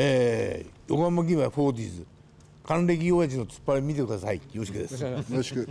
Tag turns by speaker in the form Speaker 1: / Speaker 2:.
Speaker 1: えー、横浜銀杯フォーディーズ還暦親父の突っ張り見てくださいよろしくですよろしく